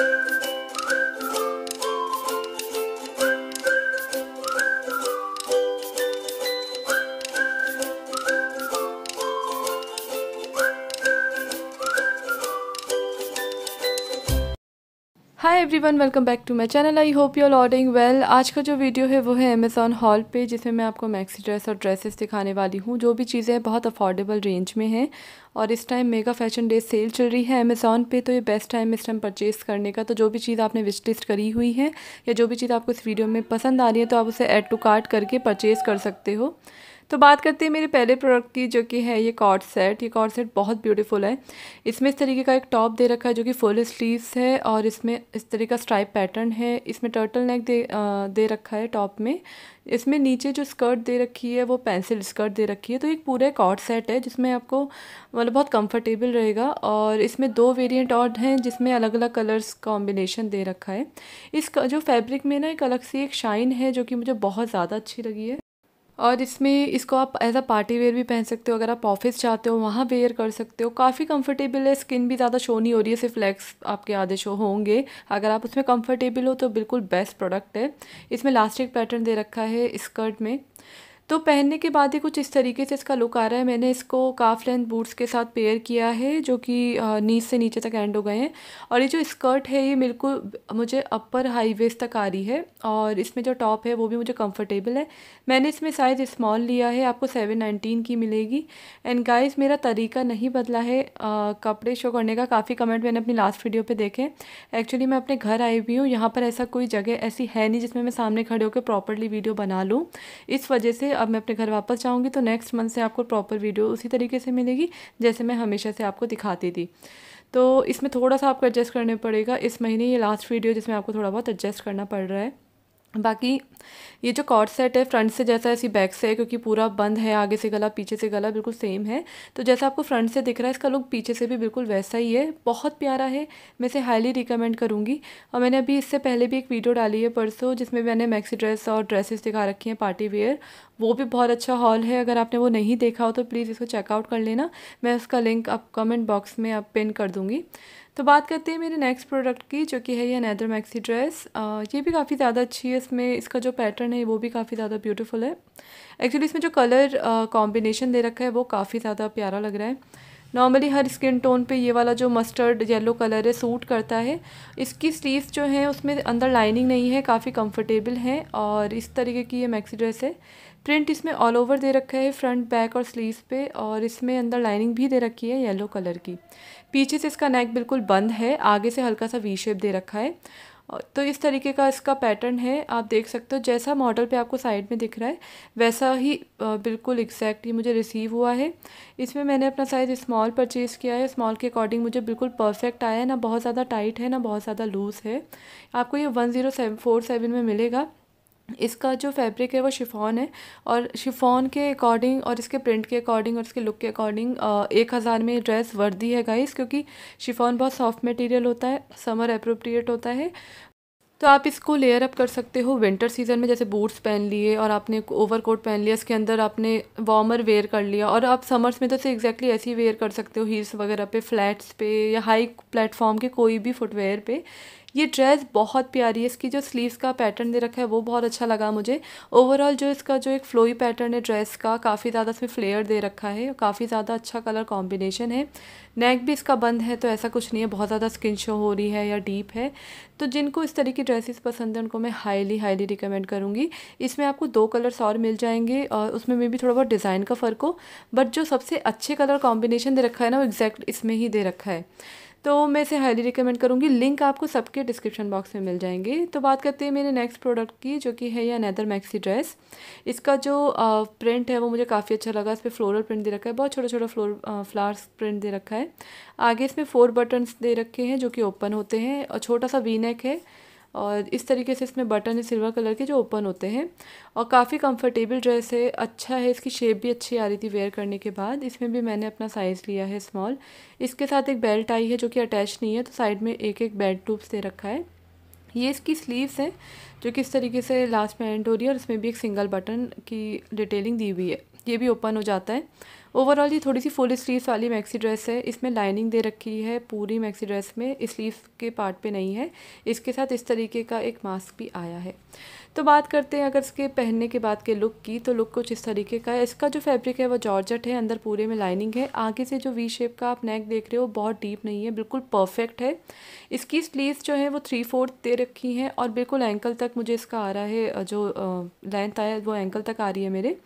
thank you everyone welcome back to my channel I hope you are all doing well आज का जो video है वो है अमेज़ॉन हॉल पे जिसमें मैं आपको मैक्सी ड्रेस और ड्रेसेस दिखाने वाली हूँ जो भी चीज़ें बहुत अफोर्डेबल रेंज में हैं और इस time mega fashion day sale चल रही है अमेज़ॉन पे तो ये बेस्ट टाइम इस टाइम परचेस करने का तो जो भी चीज़ आपने विश लिस्ट करी हुई है या जो भी चीज़ आपको इस वीडियो में पसंद आ रही है तो आप उसे एड टू कार्ट करके परचेज़ कर सकते हो तो बात करते हैं मेरे पहले प्रोडक्ट की जो कि है ये कॉर्ड सेट ये कॉर्ड सेट बहुत ब्यूटीफुल है इसमें इस तरीके का एक टॉप दे रखा है जो कि फुल स्लीव्स है और इसमें इस तरीके का स्ट्राइप पैटर्न है इसमें टर्टल नेक दे आ, दे रखा है टॉप में इसमें नीचे जो स्कर्ट दे रखी है वो पेंसिल स्कर्ट दे रखी है तो एक पूरा कॉर्ड सेट है जिसमें आपको मतलब बहुत कंफर्टेबल रहेगा और इसमें दो वेरिएंट और हैं जिसमें अलग अलग कलर्स कॉम्बिनेशन दे रखा है इस जो फैब्रिक में ना एक अलग सी एक शाइन है जो कि मुझे बहुत ज़्यादा अच्छी लगी है और इसमें इसको आप एज अ पार्टी वेयर भी पहन सकते हो अगर आप ऑफिस जाते हो वहाँ वेयर कर सकते हो काफ़ी कंफर्टेबल है स्किन भी ज़्यादा शो नहीं हो रही है सिर्फ लेग्स आपके आधे शो होंगे अगर आप उसमें कंफर्टेबल हो तो बिल्कुल बेस्ट प्रोडक्ट है इसमें लास्टिक पैटर्न दे रखा है स्कर्ट में तो पहनने के बाद ही कुछ इस तरीके से इसका लुक आ रहा है मैंने इसको काफ लेंथ बूट्स के साथ पेयर किया है जो कि नीच से नीचे तक एंड हो गए हैं और ये जो स्कर्ट है ये बिल्कुल मुझे अपर हाई वेस्ट तक आ रही है और इसमें जो टॉप है वो भी मुझे कंफर्टेबल है मैंने इसमें साइज़ स्मॉल लिया है आपको सेवन नाइनटीन की मिलेगी एंड गाइज मेरा तरीका नहीं बदला है आ, कपड़े शो करने का काफ़ी कमेंट मैंने अपनी लास्ट वीडियो पर देखे एक्चुअली मैं अपने घर आई हुई हूँ यहाँ पर ऐसा कोई जगह ऐसी है नहीं जिसमें मैं सामने खड़े होकर प्रॉपरली वीडियो बना लूँ इस वजह से अब मैं अपने घर वापस जाऊँगी तो नेक्स्ट मंथ से आपको प्रॉपर वीडियो उसी तरीके से मिलेगी जैसे मैं हमेशा से आपको दिखाती थी तो इसमें थोड़ा सा आपको एडजस्ट करने पड़ेगा इस महीने ये लास्ट वीडियो जिसमें आपको थोड़ा बहुत एडजस्ट करना पड़ रहा है बाकी ये जो कॉर्ड सेट है फ्रंट से जैसा ऐसी बैक से है क्योंकि पूरा बंद है आगे से गला पीछे से गला बिल्कुल सेम है तो जैसा आपको फ्रंट से दिख रहा है इसका लुक पीछे से भी बिल्कुल वैसा ही है बहुत प्यारा है मैं इसे हाईली रिकमेंड करूँगी और मैंने अभी इससे पहले भी एक वीडियो डाली है परसों जिसमें मैंने मैक्सी ड्रेस और ड्रेसेस दिखा रखी हैं पार्टी वेयर वो भी बहुत अच्छा हॉल है अगर आपने वो नहीं देखा हो तो प्लीज़ इसको चेकआउट कर लेना मैं उसका लिंक आप कमेंट बॉक्स में आप पिन कर दूँगी तो बात करते हैं मेरे नेक्स्ट प्रोडक्ट की जो कि है ये नैदर मैक्सी ड्रेस ये भी काफ़ी ज़्यादा अच्छी है इसमें इसका जो पैटर्न है वो भी काफ़ी ज़्यादा ब्यूटीफुल है एक्चुअली इसमें जो कलर कॉम्बिनेशन दे रखा है वो काफ़ी ज़्यादा प्यारा लग रहा है नॉर्मली हर स्किन टोन पे ये वाला जो मस्टर्ड येलो कलर है सूट करता है इसकी स्लीव्स जो हैं उसमें अंदर लाइनिंग नहीं है काफ़ी कंफर्टेबल हैं और इस तरीके की ये मैक्सी ड्रेस है प्रिंट इसमें ऑल ओवर दे रखा है फ्रंट बैक और स्लीव पे और इसमें अंदर लाइनिंग भी दे रखी है येलो कलर की पीछे से इसका नेक बिल्कुल बंद है आगे से हल्का सा वी शेप दे रखा है तो इस तरीके का इसका पैटर्न है आप देख सकते हो जैसा मॉडल पे आपको साइड में दिख रहा है वैसा ही बिल्कुल एग्जैक्ट ये मुझे रिसीव हुआ है इसमें मैंने अपना साइज़ स्मॉल परचेज़ किया है स्मॉल के अकॉर्डिंग मुझे बिल्कुल परफेक्ट आया है ना बहुत ज़्यादा टाइट है ना बहुत ज़्यादा लूज़ है आपको ये वन ज़ीरो फोर सेवन में मिलेगा इसका जो फैब्रिक है वो शिफॉन है और शिफॉन के अकॉर्डिंग और इसके प्रिंट के अकॉर्डिंग और इसके लुक के अकॉर्डिंग एक हज़ार में ड्रेस वर्दी है गाइस क्योंकि शिफॉन बहुत सॉफ्ट मटेरियल होता है समर अप्रोप्रिएट होता है तो आप इसको लेयर अप कर सकते हो विंटर सीजन में जैसे बूट्स पहन लिए और आपने ओवर कोट पहन लिया इसके अंदर आपने वार्मर वेयर कर लिया और आप समर्स में तो इसे एग्जैक्टली ऐसे ही वेयर कर सकते हो हील्स वगैरह पे फ्लैट्स पे या हाई प्लेटफॉर्म के कोई भी फुटवेयर पे ये ड्रेस बहुत प्यारी है इसकी जो स्लीव्स का पैटर्न दे रखा है वो बहुत अच्छा लगा मुझे ओवरऑल जो इसका जो एक फ्लोई पैटर्न है ड्रेस का काफ़ी ज़्यादा इसमें फ्लेयर दे रखा है काफ़ी ज़्यादा अच्छा कलर कॉम्बिनेशन है नेक भी इसका बंद है तो ऐसा कुछ नहीं है बहुत ज़्यादा स्किन शो हो रही है या डीप है तो जिनको इस तरह की ड्रेसेस पसंद है उनको मैं हाईली हाईली रिकमेंड करूँगी इसमें आपको दो कलर्स और मिल जाएंगे और उसमें मे भी थोड़ा बहुत डिज़ाइन का फ़र्क हो बट जो सबसे अच्छे कलर कॉम्बिनेशन दे रखा है ना वो एग्जैक्ट इसमें ही दे रखा है तो मैं इसे हाईली रिकमेंड करूँगी लिंक आपको सबके डिस्क्रिप्शन बॉक्स में मिल जाएंगे तो बात करते हैं मेरे नेक्स्ट प्रोडक्ट की जो कि है यह नैदर मैक्सी ड्रेस इसका जो प्रिंट है वो मुझे काफ़ी अच्छा लगा इस पर फ्लोरल प्रिंट दे रखा है बहुत छोटा छोटा फ्लोर फ्लावर्स प्रिंट दे रखा है आगे इसमें फ़ोर बटन्स दे रखे हैं जो कि ओपन होते हैं और छोटा सा वी नेक है और इस तरीके से इसमें बटन है सिल्वर कलर के जो ओपन होते हैं और काफ़ी कंफर्टेबल ड्रेस है अच्छा है इसकी शेप भी अच्छी आ रही थी वेयर करने के बाद इसमें भी मैंने अपना साइज़ लिया है स्मॉल इसके साथ एक बेल्ट आई है जो कि अटैच नहीं है तो साइड में एक एक बेल्ट टूब्स दे रखा है ये इसकी स्लीव्स हैं जो कि इस तरीके से लास्ट में एंड हो रही है और इसमें भी एक सिंगल बटन की डिटेलिंग दी हुई है ये भी ओपन हो जाता है ओवरऑल ये थोड़ी सी फुल स्लीव्स वाली मैक्सी ड्रेस है इसमें लाइनिंग दे रखी है पूरी मैक्सी ड्रेस में स्लीव के पार्ट पे नहीं है इसके साथ इस तरीके का एक मास्क भी आया है तो बात करते हैं अगर इसके पहनने के बाद के लुक की तो लुक कुछ इस तरीके का है इसका जो फैब्रिक है वो जॉर्जट है अंदर पूरे में लाइनिंग है आगे से जो वी शेप का आप नेक देख रहे हो बहुत डीप नहीं है बिल्कुल परफेक्ट है इसकी स्लीव्स जो है वो थ्री फोर्थ दे रखी हैं और बिल्कुल एंकल तक मुझे इसका आ रहा है जो लेंथ आया वो एंकल तक आ रही है मेरे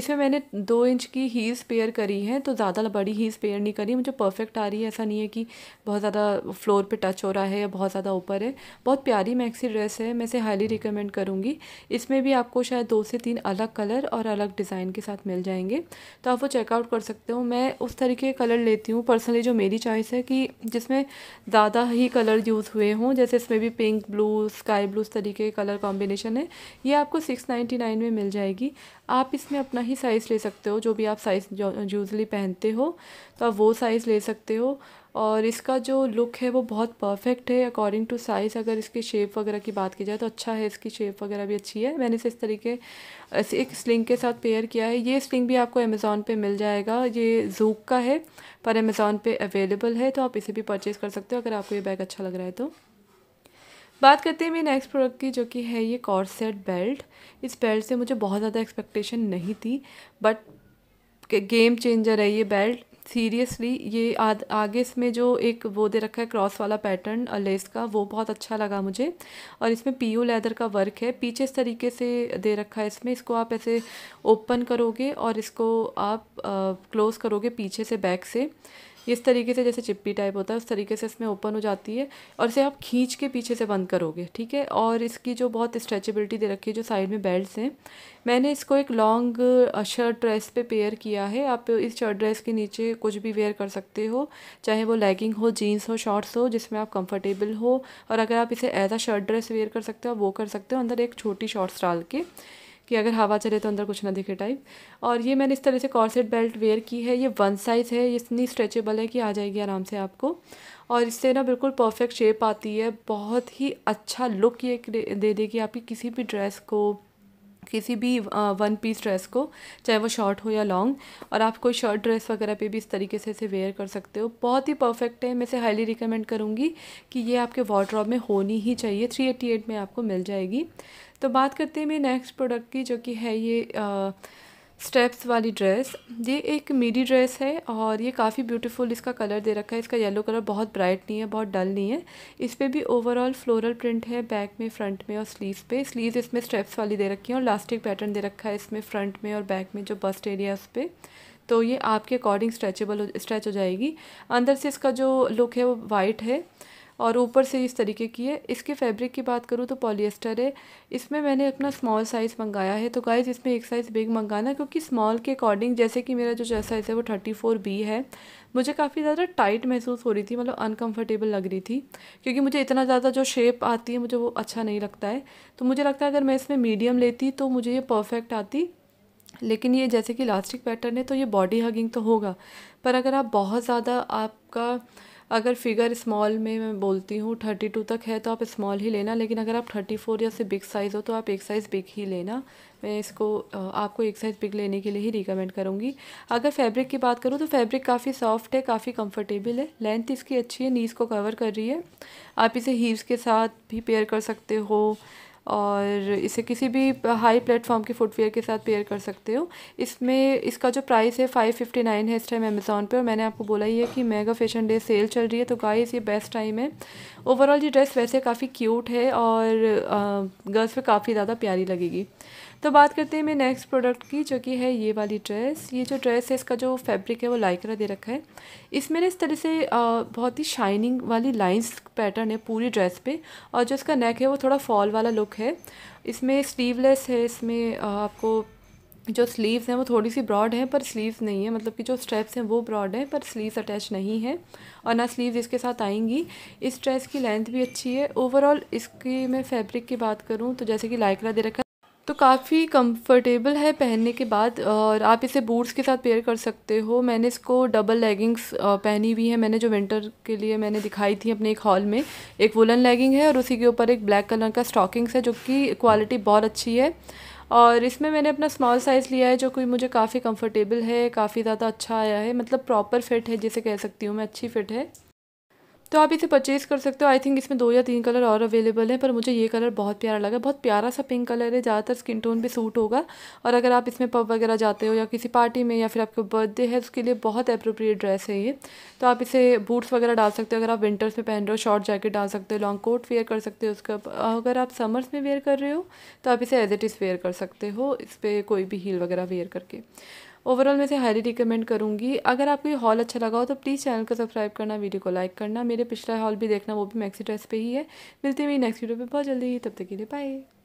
इसमें मैंने दो इंच की हील्स पेयर स्पेयर करी है तो ज़्यादा बड़ी ही स्पेयर नहीं करी मुझे परफेक्ट आ रही है ऐसा नहीं है कि बहुत ज़्यादा फ्लोर पे टच हो रहा है या बहुत ज़्यादा ऊपर है बहुत प्यारी मैक्सी ड्रेस है मैं इसे हाईली रिकमेंड करूँगी इसमें भी आपको शायद दो से तीन अलग कलर और अलग डिज़ाइन के साथ मिल जाएंगे तो आप वो चेकआउट कर सकते हो मैं उस तरीके के कलर लेती हूँ पर्सनली जो मेरी चॉइस है कि जिसमें ज़्यादा ही कलर यूज़ हुए हों जैसे इसमें भी पिंक ब्लू स्काई ब्लू तरीके के कलर कॉम्बिनेशन है ये आपको सिक्स में मिल जाएगी आप इसमें अपना ही साइज़ ले सकते हो जो भी आप साइज़ यूजली पहनते हो तो आप वो साइज़ ले सकते हो और इसका जो लुक है वो बहुत परफेक्ट है अकॉर्डिंग टू साइज़ अगर इसकी शेप वगैरह की बात की जाए तो अच्छा है इसकी शेप वगैरह भी अच्छी है मैंने इसे इस तरीके ऐसे एक स्लिंग के साथ पेयर किया है ये स्लिंग भी आपको अमेज़ोन पे मिल जाएगा ये जूक का है पर अमेज़ोन पे अवेलेबल है तो आप इसे भी परचेज़ कर सकते हो अगर आपको ये बैग अच्छा लग रहा है तो बात करते हैं मेरे नेक्स्ट प्रोडक्ट की जो कि है ये कॉर्सेट बेल्ट इस बेल्ट से मुझे बहुत ज़्यादा एक्सपेक्टेशन नहीं थी बट गेम चेंजर है ये बेल्ट सीरियसली ये आद, आगे इसमें जो एक वो दे रखा है क्रॉस वाला पैटर्न लेस का वो बहुत अच्छा लगा मुझे और इसमें पीओ लेदर का वर्क है पीछे इस तरीके से दे रखा है इसमें इसको आप ऐसे ओपन करोगे और इसको आप क्लोज़ करोगे पीछे से बैक से इस तरीके से जैसे चिप्पी टाइप होता है उस तरीके से इसमें ओपन हो जाती है और इसे आप खींच के पीछे से बंद करोगे ठीक है और इसकी जो बहुत स्ट्रेचेबिलिटी दे रखी है जो साइड में बेल्ट हैं मैंने इसको एक लॉन्ग शर्ट ड्रेस पे पेयर किया है आप इस शर्ट ड्रेस के नीचे कुछ भी वेयर कर सकते हो चाहे वो लेगिंग हो जीन्स हो शॉर्ट्स हो जिसमें आप कम्फर्टेबल हो और अगर आप इसे as a shirt dress wear कर सकते हो वो कर सकते हो अंदर एक छोटी शॉर्ट्स डाल के कि अगर हवा चले तो अंदर कुछ ना दिखे टाइप और ये मैंने इस तरह से कॉर्सेट बेल्ट वेयर की है ये वन साइज़ है ये इतनी स्ट्रेचेबल है कि आ जाएगी आराम से आपको और इससे ना बिल्कुल परफेक्ट शेप आती है बहुत ही अच्छा लुक ये दे देगी आपकी किसी भी ड्रेस को किसी भी वन पीस ड्रेस को चाहे वो शॉर्ट हो या लॉन्ग और आप कोई शॉर्ट ड्रेस वगैरह पे भी इस तरीके से इसे वेयर कर सकते हो बहुत ही परफेक्ट है मैं इसे हाईली रिकमेंड करूँगी कि ये आपके वॉड्रॉप में होनी ही चाहिए थ्री एटी एट में आपको मिल जाएगी तो बात करते हैं मेरे नेक्स्ट प्रोडक्ट की जो कि है ये स्टेप्स वाली ड्रेस ये एक मीडी ड्रेस है और ये काफ़ी ब्यूटीफुल इसका कलर दे रखा है इसका येलो कलर बहुत ब्राइट नहीं है बहुत डल नहीं है इस पर भी ओवरऑल फ्लोरल प्रिंट है बैक में फ्रंट में और स्लीव्स पे स्लीव्स इसमें स्टेप्स वाली दे रखी है और लास्टिक पैटर्न दे रखा है इसमें फ्रंट में और बैक में जो बस्ट एरिया उस पर तो ये आपके अकॉर्डिंग स्ट्रेचेबल स्ट्रेच हो जाएगी अंदर से इसका जो लुक है वो वाइट है और ऊपर से इस तरीके की है इसके फैब्रिक की बात करूँ तो पॉलिएस्टर है इसमें मैंने अपना स्मॉल साइज़ मंगाया है तो गाइज इसमें एक साइज़ बिग मंगाना क्योंकि स्मॉल के अकॉर्डिंग जैसे कि मेरा जो जैसा साइज़ है वो थर्टी फोर बी है मुझे काफ़ी ज़्यादा टाइट महसूस हो रही थी मतलब अनकम्फर्टेबल लग रही थी क्योंकि मुझे इतना ज़्यादा जो शेप आती है मुझे वो अच्छा नहीं लगता है तो मुझे लगता है अगर मैं इसमें मीडियम लेती तो मुझे ये परफेक्ट आती लेकिन ये जैसे कि इलास्टिक पैटर्न है तो ये बॉडी हगिंग तो होगा पर अगर आप बहुत ज़्यादा आपका अगर फिगर स्मॉल में मैं बोलती हूँ थर्टी टू तक है तो आप स्मॉल ही लेना लेकिन अगर आप थर्टी फोर या से बिग साइज़ हो तो आप एक साइज़ बिग ही लेना मैं इसको आपको एक साइज़ बिग लेने के लिए ही रिकमेंड करूँगी अगर फैब्रिक की बात करूँ तो फैब्रिक काफ़ी सॉफ्ट है काफ़ी कंफर्टेबल है लेंथ इसकी अच्छी है नीज़ को कवर कर रही है आप इसे हील्स के साथ भी पेयर कर सकते हो और इसे किसी भी हाई प्लेटफॉर्म के फुटवेयर के साथ पेयर कर सकते हो इसमें इसका जो प्राइस है फ़ाइव फिफ्टी नाइन है इस टाइम अमेज़ॉन पर और मैंने आपको बोला ही है कि मेगा फैशन डे सेल चल रही है तो गाइस ये बेस्ट टाइम है ओवरऑल ये ड्रेस वैसे काफ़ी क्यूट है और गर्ल्स पे काफ़ी ज़्यादा प्यारी लगेगी तो बात करते हैं मैं नेक्स्ट प्रोडक्ट की जो कि है ये वाली ड्रेस ये जो ड्रेस है इसका जो फैब्रिक है वो लाइकरा दे रखा है इसमें ना इस तरह से बहुत ही शाइनिंग वाली लाइंस पैटर्न है पूरी ड्रेस पे और जो इसका नेक है वो थोड़ा फॉल वाला लुक है इसमें स्लीवलेस है इसमें आपको जो स्लीव्स हैं वो थोड़ी सी ब्रॉड हैं पर स्लीव्स नहीं है मतलब कि जो स्ट्रैप्स हैं वो ब्रॉड हैं पर स्लीव्स अटैच नहीं है और ना स्लीव्स इसके साथ आएंगी इस ड्रेस की लेंथ भी अच्छी है ओवरऑल इसकी मैं फैब्रिक की बात करूँ तो जैसे कि लाइकरा दे रखा तो काफ़ी कंफर्टेबल है पहनने के बाद और आप इसे बूट्स के साथ पेयर कर सकते हो मैंने इसको डबल लेगिंग्स पहनी हुई है मैंने जो विंटर के लिए मैंने दिखाई थी अपने एक हॉल में एक वुलन लेगिंग है और उसी के ऊपर एक ब्लैक कलर का स्टॉकिंग्स है जो कि क्वालिटी बहुत अच्छी है और इसमें मैंने अपना स्मॉल साइज़ लिया है जो कि मुझे काफ़ी कम्फर्टेबल है काफ़ी ज़्यादा अच्छा आया है मतलब प्रॉपर फिट है जिसे कह सकती हूँ मैं अच्छी फिट है तो आप इसे परचेज़ कर सकते हो आई थिंक इसमें दो या तीन कलर और अवेलेबल हैं पर मुझे ये कलर बहुत प्यारा लगा बहुत प्यारा सा पिंक कलर है ज़्यादातर स्किन टोन पर सूट होगा और अगर आप इसमें पब वगैरह जाते हो या किसी पार्टी में या फिर आपका बर्थडे है उसके लिए बहुत अप्रोप्रिएट ड्रेस है ये तो आप इसे बूट्स वगैरह डाल सकते हो अगर आप विंटर्स में पहन रहे हो शॉर्ट जैकेट डाल सकते हो लॉन्ग कोट वेयर कर सकते हो उसका अगर आप समर्स में वेयर कर रहे हो तो आप इसे एज इट इज़ वेयर कर सकते हो इस पर कोई भी हील वगैरह वेयर करके ओवरऑल मैं इसे हाईली रिकमेंड करूँगी अगर आपको ये हॉल अच्छा लगा हो तो प्लीज़ चैनल को सब्सक्राइब करना वीडियो को लाइक करना मेरे पिछला हॉल भी देखना वो भी मैक्सी ड्रेस पर ही है मिलते मेरी नेक्स्ट वीडियो पर बहुत जल्दी ही तब तक के लिए बाय